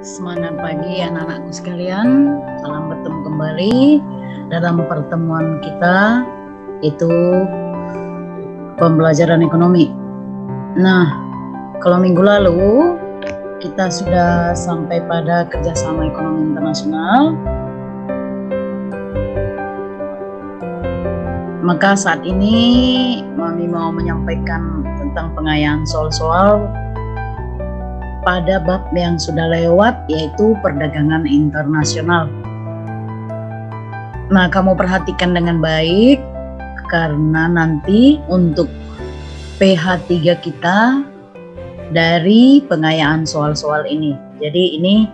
Semangat pagi anak-anakku sekalian. Salam bertemu kembali dalam pertemuan kita itu pembelajaran ekonomi. Nah, kalau minggu lalu kita sudah sampai pada kerjasama ekonomi internasional, maka saat ini Mami mau menyampaikan tentang pengayaan soal-soal pada bab yang sudah lewat yaitu perdagangan internasional. Nah, kamu perhatikan dengan baik karena nanti untuk PH3 kita dari pengayaan soal-soal ini. Jadi ini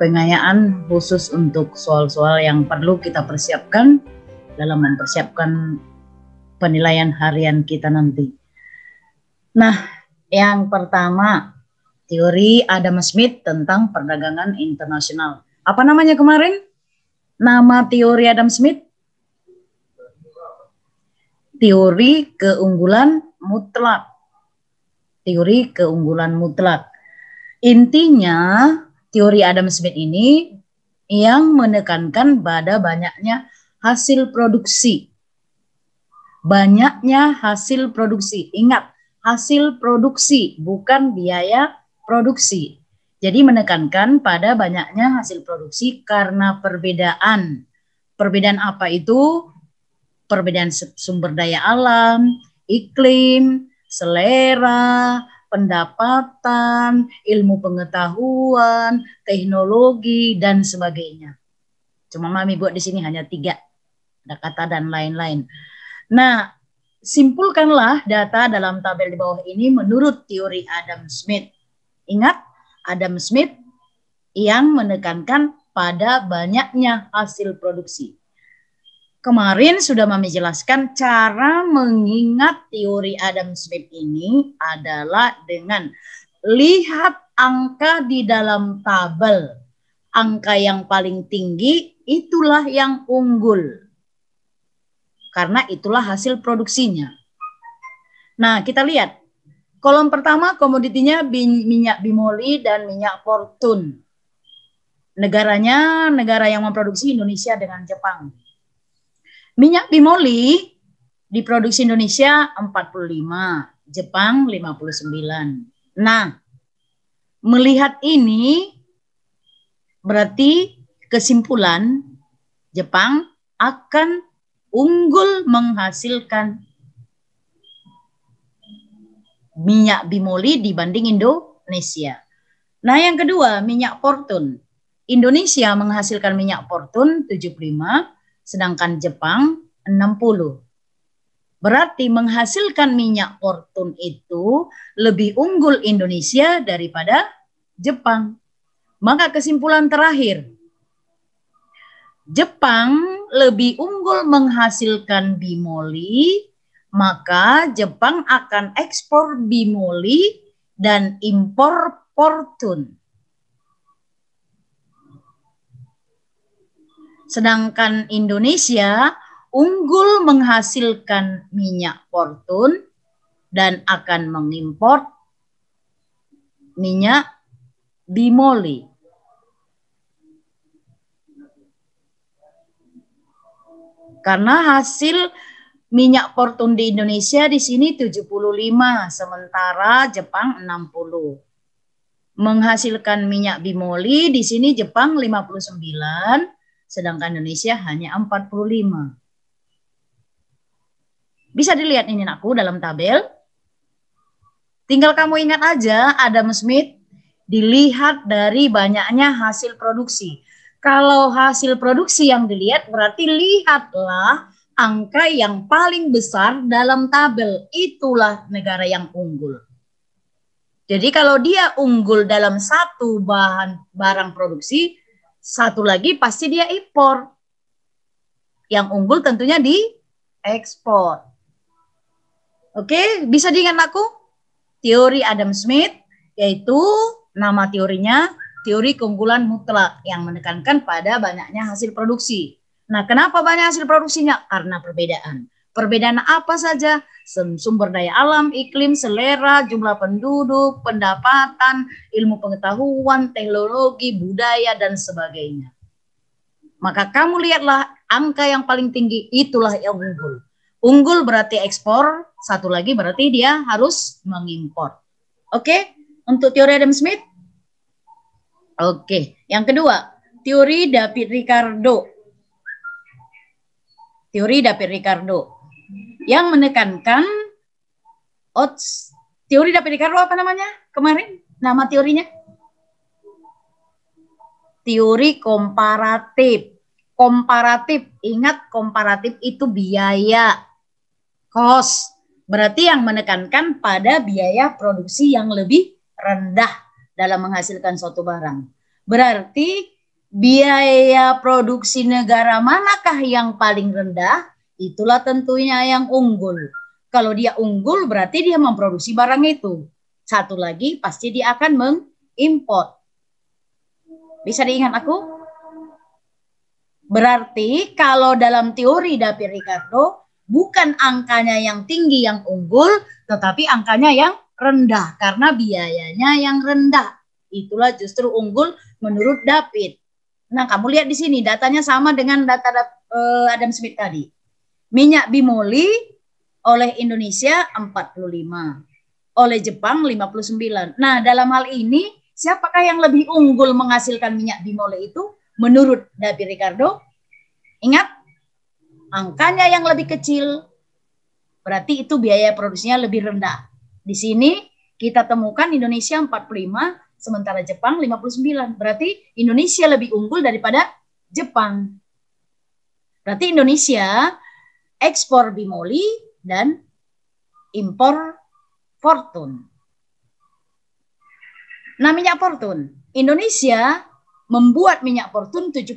pengayaan khusus untuk soal-soal yang perlu kita persiapkan dalam mempersiapkan penilaian harian kita nanti. Nah, yang pertama teori Adam Smith tentang perdagangan internasional. Apa namanya kemarin? Nama teori Adam Smith? Teori keunggulan mutlak. Teori keunggulan mutlak. Intinya teori Adam Smith ini yang menekankan pada banyaknya hasil produksi. Banyaknya hasil produksi. Ingat, hasil produksi bukan biaya produksi. Jadi menekankan pada banyaknya hasil produksi karena perbedaan. Perbedaan apa itu? Perbedaan sumber daya alam, iklim, selera, pendapatan, ilmu pengetahuan, teknologi, dan sebagainya. Cuma Mami buat di sini hanya tiga, ada kata dan lain-lain. Nah, simpulkanlah data dalam tabel di bawah ini menurut teori Adam Smith. Ingat Adam Smith yang menekankan pada banyaknya hasil produksi. Kemarin sudah Mami jelaskan cara mengingat teori Adam Smith ini adalah dengan lihat angka di dalam tabel. Angka yang paling tinggi itulah yang unggul. Karena itulah hasil produksinya. Nah, kita lihat Kolom pertama komoditinya minyak bimoli dan minyak fortun. Negaranya negara yang memproduksi Indonesia dengan Jepang. Minyak bimoli diproduksi Indonesia 45, Jepang 59. Nah, melihat ini berarti kesimpulan Jepang akan unggul menghasilkan minyak bimoli dibanding Indonesia. Nah, yang kedua, minyak portun Indonesia menghasilkan minyak Fortune 75, sedangkan Jepang 60. Berarti menghasilkan minyak portun itu lebih unggul Indonesia daripada Jepang. Maka kesimpulan terakhir, Jepang lebih unggul menghasilkan bimoli maka Jepang akan ekspor bimoli dan impor portun. Sedangkan Indonesia unggul menghasilkan minyak portun dan akan mengimpor minyak bimoli. Karena hasil minyak portun di Indonesia di sini 75, sementara Jepang 60. Menghasilkan minyak bimoli di sini Jepang 59, sedangkan Indonesia hanya 45. Bisa dilihat ini aku dalam tabel. Tinggal kamu ingat aja Adam Smith dilihat dari banyaknya hasil produksi. Kalau hasil produksi yang dilihat berarti lihatlah angka yang paling besar dalam tabel. Itulah negara yang unggul. Jadi kalau dia unggul dalam satu bahan barang produksi, satu lagi pasti dia impor. Yang unggul tentunya di ekspor. Oke, bisa diingat aku? Teori Adam Smith yaitu nama teorinya teori keunggulan mutlak yang menekankan pada banyaknya hasil produksi. Nah, kenapa banyak hasil produksinya? Karena perbedaan. Perbedaan apa saja? Sumber daya alam, iklim, selera, jumlah penduduk, pendapatan, ilmu pengetahuan, teknologi, budaya, dan sebagainya. Maka kamu lihatlah angka yang paling tinggi, itulah yang unggul. Unggul berarti ekspor, satu lagi berarti dia harus mengimpor. Oke, untuk teori Adam Smith? Oke, yang kedua, teori David Ricardo teori David Ricardo yang menekankan odds teori David Ricardo apa namanya kemarin nama teorinya teori komparatif komparatif ingat komparatif itu biaya cost berarti yang menekankan pada biaya produksi yang lebih rendah dalam menghasilkan suatu barang berarti biaya produksi negara manakah yang paling rendah, itulah tentunya yang unggul. Kalau dia unggul berarti dia memproduksi barang itu. Satu lagi pasti dia akan mengimpor. Bisa diingat aku? Berarti kalau dalam teori David Ricardo bukan angkanya yang tinggi yang unggul, tetapi angkanya yang rendah karena biayanya yang rendah. Itulah justru unggul menurut David. Nah, kamu lihat di sini datanya sama dengan data eh, Adam Smith tadi. Minyak bimoli oleh Indonesia 45, oleh Jepang 59. Nah, dalam hal ini siapakah yang lebih unggul menghasilkan minyak bimoli itu menurut David Ricardo? Ingat angkanya yang lebih kecil berarti itu biaya produksinya lebih rendah. Di sini kita temukan Indonesia 45, sementara Jepang 59. Berarti Indonesia lebih unggul daripada Jepang. Berarti Indonesia ekspor bimoli dan impor fortun. Nah minyak fortun, Indonesia membuat minyak fortun 75,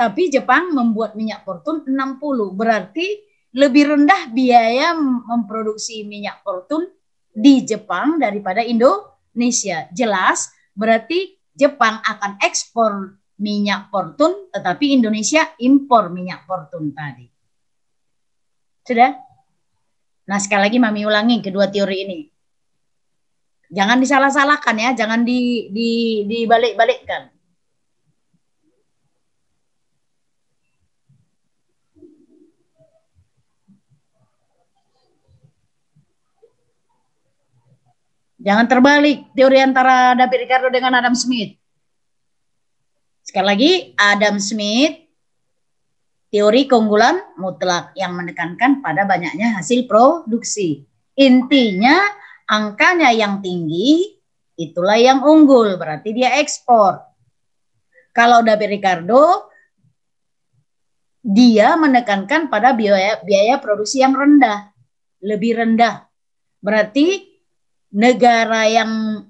tapi Jepang membuat minyak fortun 60. Berarti lebih rendah biaya memproduksi minyak fortun di Jepang daripada Indo Indonesia jelas, berarti Jepang akan ekspor minyak fortun, tetapi Indonesia impor minyak fortun tadi. Sudah? Nah, sekali lagi Mami ulangi kedua teori ini. Jangan disalah-salahkan ya, jangan di, di, dibalik-balikkan. Jangan terbalik teori antara David Ricardo dengan Adam Smith. Sekali lagi, Adam Smith teori keunggulan mutlak yang menekankan pada banyaknya hasil produksi. Intinya angkanya yang tinggi itulah yang unggul, berarti dia ekspor. Kalau David Ricardo dia menekankan pada biaya biaya produksi yang rendah, lebih rendah. Berarti negara yang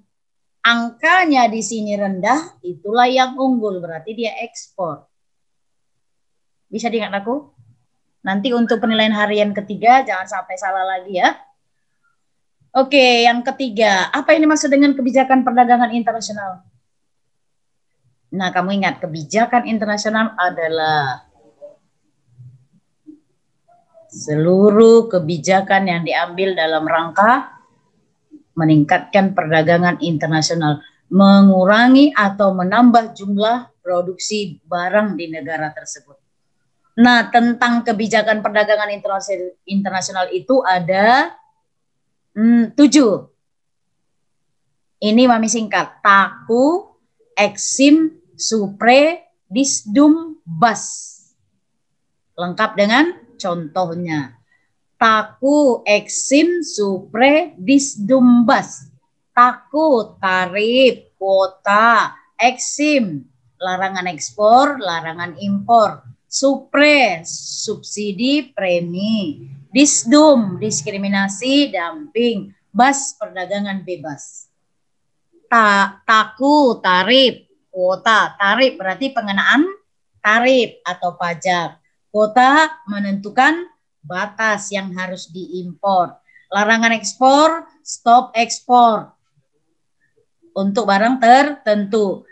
angkanya di sini rendah, itulah yang unggul. Berarti dia ekspor. Bisa diingat aku? Nanti untuk penilaian harian ketiga, jangan sampai salah lagi ya. Oke, yang ketiga. Apa ini maksud dengan kebijakan perdagangan internasional? Nah, kamu ingat, kebijakan internasional adalah seluruh kebijakan yang diambil dalam rangka meningkatkan perdagangan internasional, mengurangi atau menambah jumlah produksi barang di negara tersebut. Nah, tentang kebijakan perdagangan internasional itu ada hmm, tujuh. Ini mami singkat. Taku, Eksim, Supre, Disdum, Bas. Lengkap dengan contohnya taku eksim supre disdumbas. Taku tarif kuota eksim larangan ekspor, larangan impor. Supre subsidi premi. Disdum diskriminasi dumping. Bas perdagangan bebas. Ta, taku tarif kuota tarif berarti pengenaan tarif atau pajak. Kuota menentukan batas yang harus diimpor. Larangan ekspor, stop ekspor untuk barang tertentu.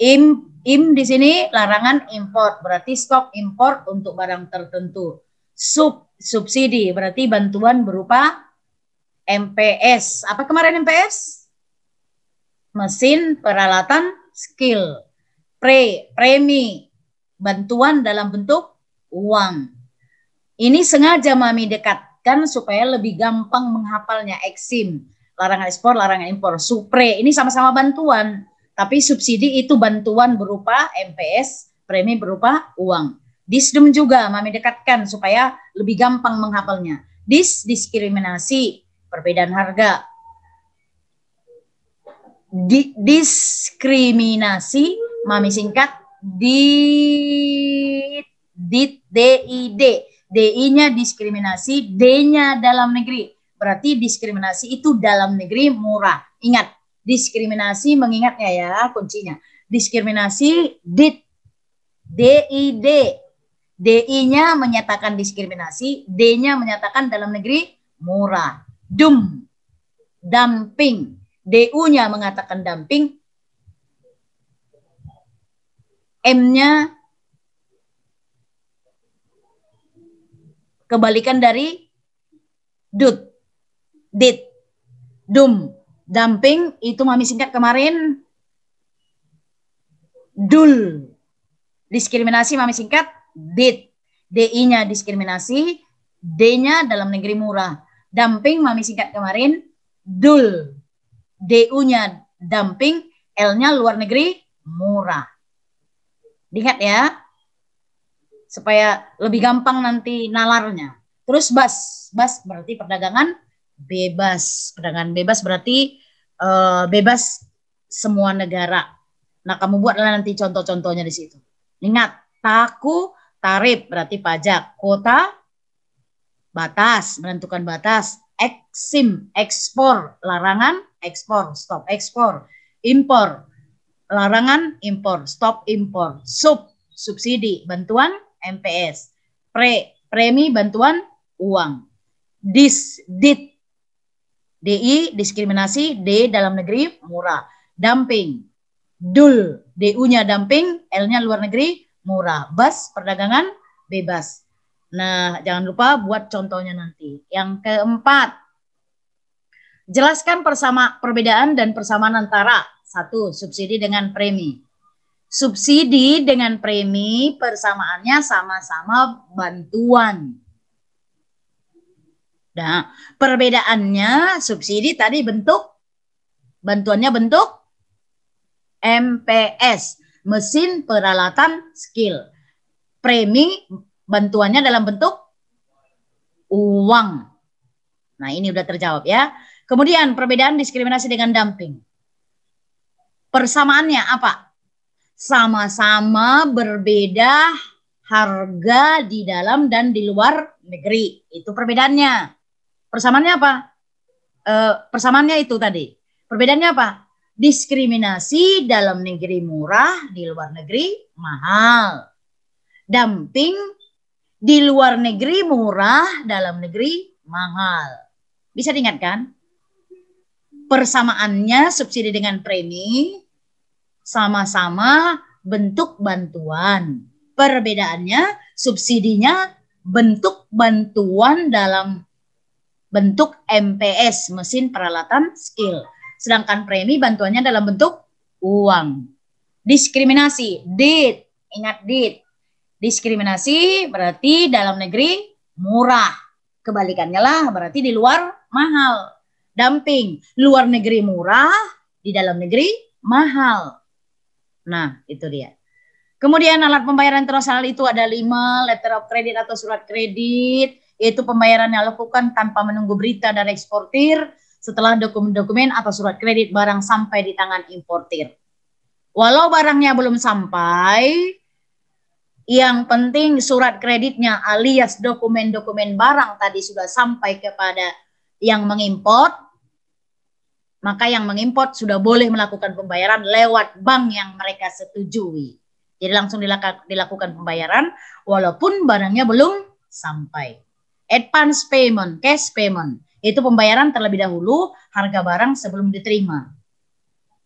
Im im di sini larangan import berarti stop import untuk barang tertentu. Sub subsidi berarti bantuan berupa MPS. Apa kemarin MPS? Mesin, peralatan, skill. Pre, premi, bantuan dalam bentuk uang ini sengaja Mami dekatkan supaya lebih gampang menghafalnya eksim, larangan ekspor, larangan impor, supre. Ini sama-sama bantuan, tapi subsidi itu bantuan berupa MPS, premi berupa uang. Disdum juga Mami dekatkan supaya lebih gampang menghafalnya. Dis diskriminasi, perbedaan harga. Di, diskriminasi, Mami singkat di DID DI-nya diskriminasi, D-nya dalam negeri. Berarti diskriminasi itu dalam negeri murah. Ingat, diskriminasi mengingatnya ya kuncinya. Diskriminasi DID, DID. DI-nya menyatakan diskriminasi, D-nya menyatakan dalam negeri murah. Dum, dumping. DU-nya mengatakan dumping, M-nya Kebalikan dari dut, did, dum, dumping itu mami singkat kemarin dul. Diskriminasi mami singkat did. DI-nya diskriminasi, D-nya dalam negeri murah. Dumping mami singkat kemarin dul. DU-nya dumping, L-nya luar negeri murah. Lihat ya supaya lebih gampang nanti nalarnya. Terus bas, bas berarti perdagangan bebas. Perdagangan bebas berarti uh, bebas semua negara. Nah, kamu buatlah nanti contoh-contohnya di situ. Ingat, taku tarif berarti pajak, kota batas, menentukan batas, eksim ekspor, larangan ekspor, stop ekspor, impor, larangan impor, stop impor, sub subsidi, bantuan MPS. Pre, premi bantuan uang. Dis, dit. DI, diskriminasi. D, dalam negeri, murah. Dumping. Dul, DU-nya dumping, L-nya luar negeri, murah. Bas, perdagangan, bebas. Nah, jangan lupa buat contohnya nanti. Yang keempat, jelaskan persama perbedaan dan persamaan antara satu subsidi dengan premi Subsidi dengan premi persamaannya sama-sama bantuan. Nah, perbedaannya subsidi tadi bentuk bantuannya bentuk MPS, mesin, peralatan, skill. Premi bantuannya dalam bentuk uang. Nah, ini sudah terjawab ya. Kemudian perbedaan diskriminasi dengan dumping. Persamaannya apa? sama-sama berbeda harga di dalam dan di luar negeri. Itu perbedaannya. Persamaannya apa? E, persamaannya itu tadi. Perbedaannya apa? Diskriminasi dalam negeri murah, di luar negeri mahal. Dumping di luar negeri murah, dalam negeri mahal. Bisa diingatkan? Persamaannya subsidi dengan premi, sama-sama bentuk bantuan. Perbedaannya subsidinya bentuk bantuan dalam bentuk MPS, mesin peralatan skill. Sedangkan premi bantuannya dalam bentuk uang. Diskriminasi, did, ingat did. Diskriminasi berarti dalam negeri murah. Kebalikannya lah berarti di luar mahal. Dumping, luar negeri murah, di dalam negeri mahal Nah, itu dia. Kemudian alat pembayaran internasional itu ada lima, letter of credit atau surat kredit, yaitu pembayaran yang lakukan tanpa menunggu berita dari eksportir setelah dokumen-dokumen atau surat kredit barang sampai di tangan importir. Walau barangnya belum sampai, yang penting surat kreditnya alias dokumen-dokumen barang tadi sudah sampai kepada yang mengimport maka yang mengimpor sudah boleh melakukan pembayaran lewat bank yang mereka setujui. Jadi langsung dilak dilakukan pembayaran walaupun barangnya belum sampai. Advance payment, cash payment, itu pembayaran terlebih dahulu harga barang sebelum diterima.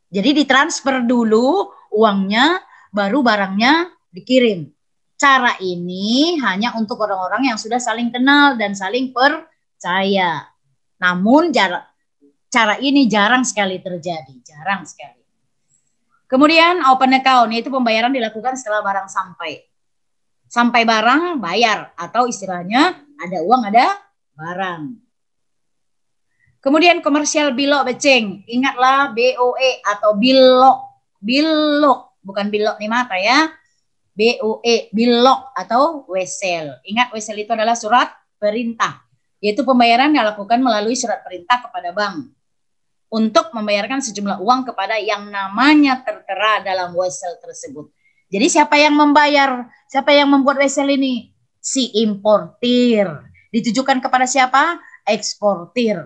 Jadi ditransfer dulu uangnya, baru barangnya dikirim. Cara ini hanya untuk orang-orang yang sudah saling kenal dan saling percaya. Namun jarak cara ini jarang sekali terjadi, jarang sekali. Kemudian open account itu pembayaran dilakukan setelah barang sampai. Sampai barang bayar atau istilahnya ada uang ada barang. Kemudian komersial bilok beceng. Ingatlah BOE atau bilok. Bilok bukan bilok nih mata ya. BOE bilok atau wesel. Ingat wesel itu adalah surat perintah yaitu pembayaran yang dilakukan melalui surat perintah kepada bank untuk membayarkan sejumlah uang kepada yang namanya tertera dalam wesel tersebut. Jadi siapa yang membayar? Siapa yang membuat wesel ini? Si importir. Ditujukan kepada siapa? Eksportir.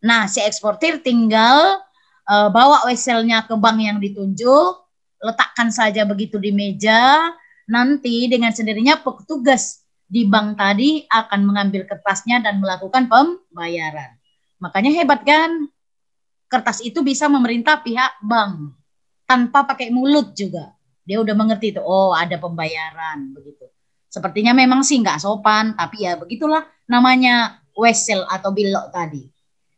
Nah, si eksportir tinggal e, bawa weselnya ke bank yang ditunjuk, letakkan saja begitu di meja. Nanti dengan sendirinya petugas di bank tadi akan mengambil kertasnya dan melakukan pembayaran. Makanya hebat kan? kertas itu bisa memerintah pihak bank tanpa pakai mulut juga. Dia udah mengerti itu, oh ada pembayaran begitu. Sepertinya memang sih nggak sopan, tapi ya begitulah namanya wesel atau bilok tadi.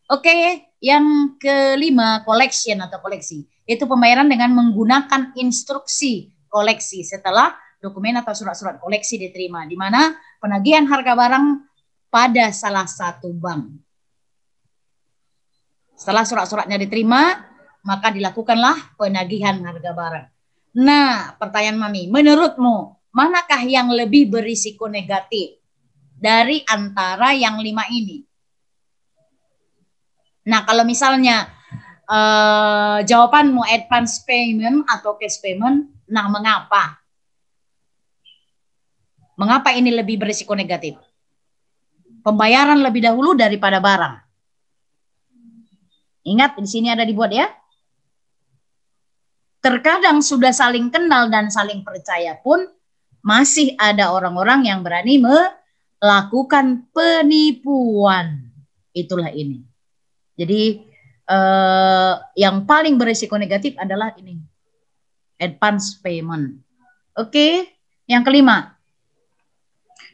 Oke, yang kelima collection atau koleksi, Itu pembayaran dengan menggunakan instruksi koleksi setelah dokumen atau surat-surat koleksi diterima, di mana penagihan harga barang pada salah satu bank setelah surat-suratnya diterima, maka dilakukanlah penagihan harga barang. Nah, pertanyaan Mami, menurutmu manakah yang lebih berisiko negatif dari antara yang lima ini? Nah, kalau misalnya eh, jawabanmu advance payment atau cash payment, nah mengapa? Mengapa ini lebih berisiko negatif? Pembayaran lebih dahulu daripada barang. Ingat di sini ada dibuat ya. Terkadang sudah saling kenal dan saling percaya pun masih ada orang-orang yang berani melakukan penipuan. Itulah ini. Jadi eh, yang paling berisiko negatif adalah ini. Advance payment. Oke, yang kelima.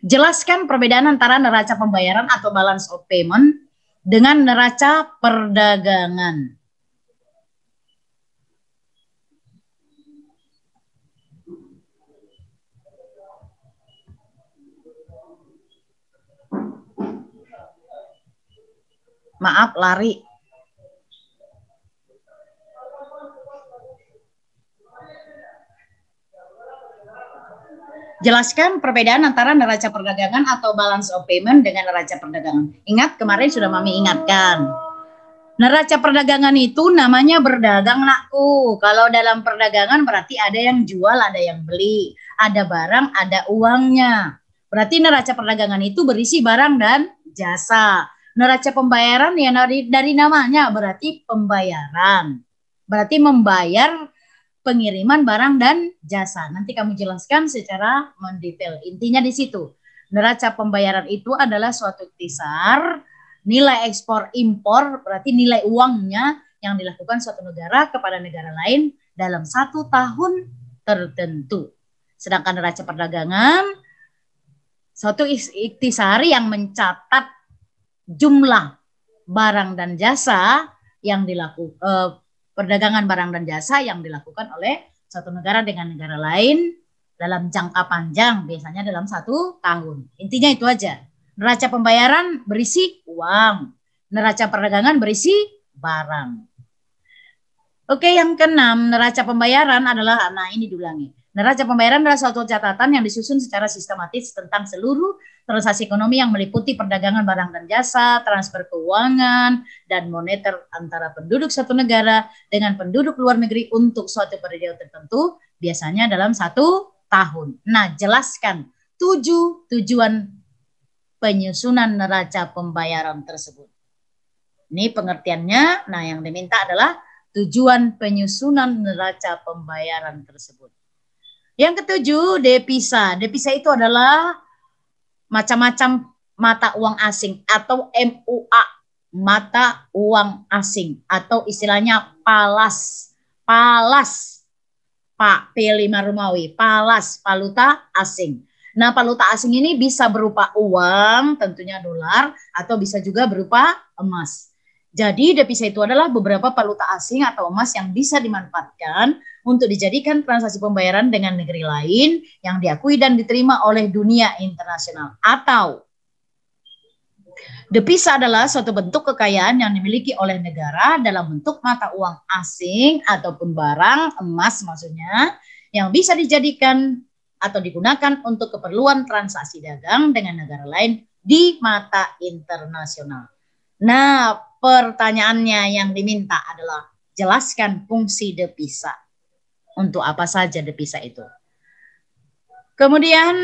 Jelaskan perbedaan antara neraca pembayaran atau balance of payment dengan neraca perdagangan. Maaf, lari. Jelaskan perbedaan antara neraca perdagangan atau balance of payment dengan neraca perdagangan. Ingat kemarin sudah Mami ingatkan. Neraca perdagangan itu namanya berdagang laku. Kalau dalam perdagangan berarti ada yang jual, ada yang beli, ada barang, ada uangnya. Berarti neraca perdagangan itu berisi barang dan jasa. Neraca pembayaran ya dari, dari namanya berarti pembayaran. Berarti membayar pengiriman barang dan jasa. Nanti kamu jelaskan secara mendetail. Intinya di situ. Neraca pembayaran itu adalah suatu tisar nilai ekspor impor berarti nilai uangnya yang dilakukan suatu negara kepada negara lain dalam satu tahun tertentu. Sedangkan neraca perdagangan suatu iktisari yang mencatat jumlah barang dan jasa yang dilakukan eh, perdagangan barang dan jasa yang dilakukan oleh satu negara dengan negara lain dalam jangka panjang, biasanya dalam satu tahun. Intinya itu aja. Neraca pembayaran berisi uang, neraca perdagangan berisi barang. Oke, yang keenam, neraca pembayaran adalah, nah ini diulangi, Neraca pembayaran adalah suatu catatan yang disusun secara sistematis tentang seluruh transaksi ekonomi yang meliputi perdagangan barang dan jasa, transfer keuangan, dan moneter antara penduduk satu negara dengan penduduk luar negeri untuk suatu periode tertentu, biasanya dalam satu tahun. Nah, jelaskan tujuh tujuan penyusunan neraca pembayaran tersebut. Ini pengertiannya, nah yang diminta adalah tujuan penyusunan neraca pembayaran tersebut. Yang ketujuh, depisa. Depisa itu adalah macam-macam mata uang asing atau MUA mata uang asing atau istilahnya palas palas Pak P5 Rumawi palas paluta asing. Nah, paluta asing ini bisa berupa uang, tentunya dolar atau bisa juga berupa emas. Jadi devisa itu adalah beberapa paluta asing atau emas yang bisa dimanfaatkan untuk dijadikan transaksi pembayaran dengan negeri lain yang diakui dan diterima oleh dunia internasional atau Devisa adalah suatu bentuk kekayaan yang dimiliki oleh negara dalam bentuk mata uang asing ataupun barang emas maksudnya yang bisa dijadikan atau digunakan untuk keperluan transaksi dagang dengan negara lain di mata internasional. Nah, pertanyaannya yang diminta adalah jelaskan fungsi devisa. Untuk apa saja devisa itu. Kemudian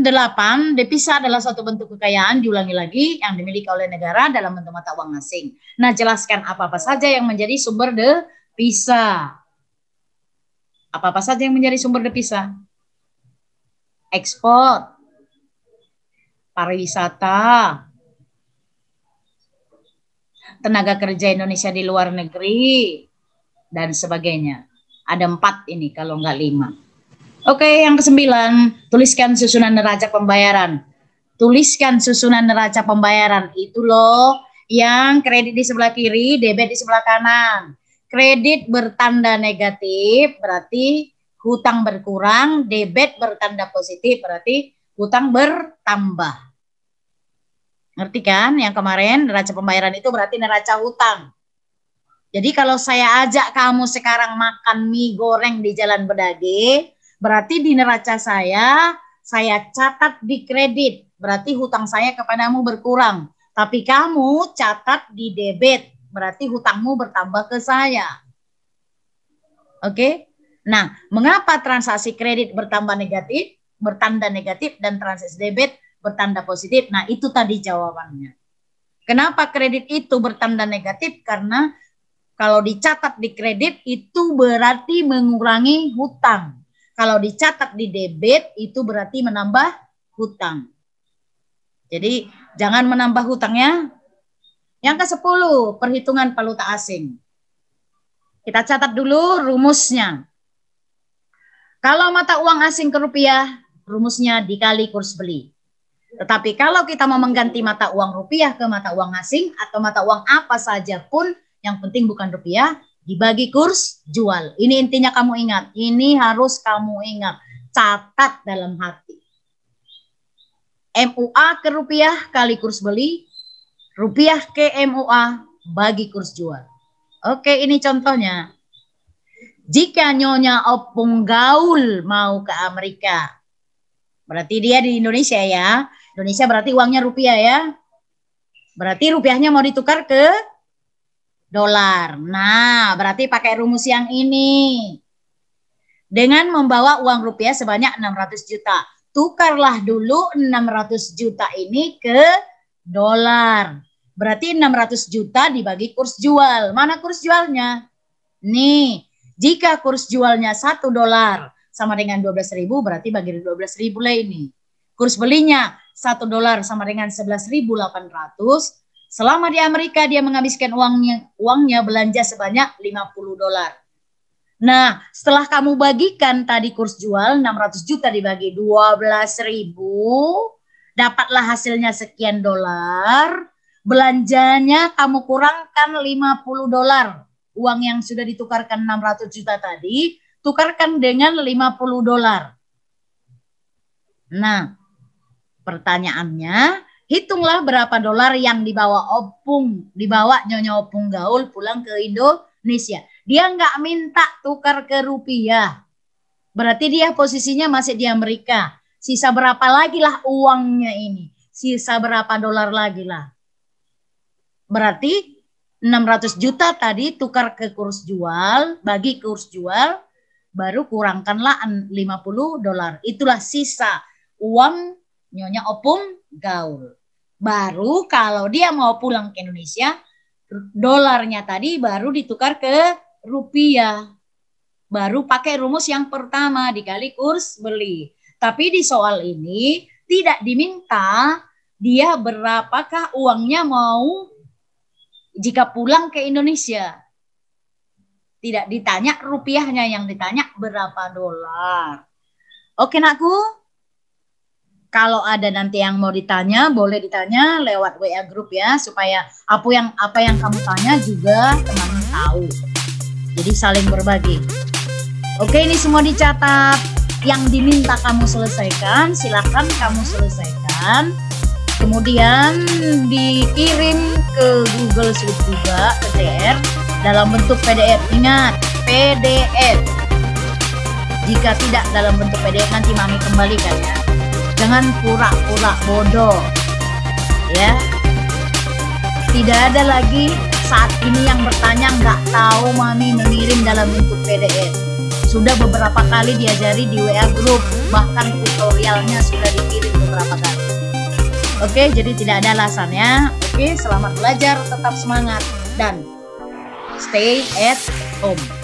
delapan, devisa adalah suatu bentuk kekayaan diulangi lagi yang dimiliki oleh negara dalam bentuk mata uang asing. Nah, jelaskan apa-apa saja yang menjadi sumber devisa. Apa-apa saja yang menjadi sumber devisa? Ekspor, pariwisata, tenaga kerja Indonesia di luar negeri, dan sebagainya. Ada empat ini kalau nggak lima. Oke, yang kesembilan, tuliskan susunan neraca pembayaran. Tuliskan susunan neraca pembayaran itu loh yang kredit di sebelah kiri, debit di sebelah kanan. Kredit bertanda negatif berarti hutang berkurang, debit bertanda positif berarti hutang bertambah. Ngerti kan? Yang kemarin neraca pembayaran itu berarti neraca hutang. Jadi kalau saya ajak kamu sekarang makan mie goreng di Jalan Bedage, berarti di neraca saya saya catat di kredit, berarti hutang saya kepadamu berkurang. Tapi kamu catat di debit, berarti hutangmu bertambah ke saya. Oke? Okay? Nah, mengapa transaksi kredit bertambah negatif, bertanda negatif dan transaksi debit bertanda positif? Nah, itu tadi jawabannya. Kenapa kredit itu bertanda negatif? Karena kalau dicatat di kredit itu berarti mengurangi hutang. Kalau dicatat di debit itu berarti menambah hutang. Jadi jangan menambah hutangnya. Yang ke-10, perhitungan valuta asing. Kita catat dulu rumusnya. Kalau mata uang asing ke rupiah, rumusnya dikali kurs beli. Tetapi kalau kita mau mengganti mata uang rupiah ke mata uang asing atau mata uang apa saja pun, yang penting bukan rupiah, dibagi kurs, jual. Ini intinya kamu ingat. Ini harus kamu ingat. Catat dalam hati. MUA ke rupiah kali kurs beli, rupiah ke MUA bagi kurs jual. Oke, ini contohnya. Jika Nyonya Opung Gaul mau ke Amerika, berarti dia di Indonesia ya. Indonesia berarti uangnya rupiah ya. Berarti rupiahnya mau ditukar ke dolar. Nah, berarti pakai rumus yang ini. Dengan membawa uang rupiah sebanyak 600 juta. Tukarlah dulu 600 juta ini ke dolar. Berarti 600 juta dibagi kurs jual. Mana kurs jualnya? Nih, jika kurs jualnya 1 dolar sama dengan 12.000 berarti bagi 12.000 lah ini. Kurs belinya 1 dolar sama dengan 11.800 Selama di Amerika dia menghabiskan uangnya uangnya belanja sebanyak 50 dolar. Nah, setelah kamu bagikan tadi kurs jual 600 juta dibagi 12.000 ribu, dapatlah hasilnya sekian dolar, belanjanya kamu kurangkan 50 dolar. Uang yang sudah ditukarkan 600 juta tadi, tukarkan dengan 50 dolar. Nah, pertanyaannya, hitunglah berapa dolar yang dibawa opung, dibawa nyonya opung gaul pulang ke Indonesia. Dia nggak minta tukar ke rupiah. Berarti dia posisinya masih di Amerika. Sisa berapa lagi lah uangnya ini? Sisa berapa dolar lagi lah? Berarti 600 juta tadi tukar ke kurs jual, bagi kurs jual, baru kurangkanlah 50 dolar. Itulah sisa uang Nyonya Opung Gaul. Baru kalau dia mau pulang ke Indonesia, dolarnya tadi baru ditukar ke rupiah. Baru pakai rumus yang pertama dikali kurs beli. Tapi di soal ini tidak diminta dia berapakah uangnya mau jika pulang ke Indonesia. Tidak ditanya rupiahnya yang ditanya berapa dolar. Oke nakku, kalau ada nanti yang mau ditanya boleh ditanya lewat WA grup ya supaya apa yang apa yang kamu tanya juga teman teman tahu jadi saling berbagi oke ini semua dicatat yang diminta kamu selesaikan silahkan kamu selesaikan kemudian dikirim ke Google Suite juga PDF dalam bentuk PDF ingat PDF jika tidak dalam bentuk PDF nanti mami kembalikan ya Jangan pura-pura bodoh. Ya. Tidak ada lagi saat ini yang bertanya nggak tahu mami mengirim dalam bentuk PDF. Sudah beberapa kali diajari di WA group, bahkan tutorialnya sudah dikirim beberapa kali. Oke, jadi tidak ada alasannya. Oke, selamat belajar, tetap semangat dan stay at home.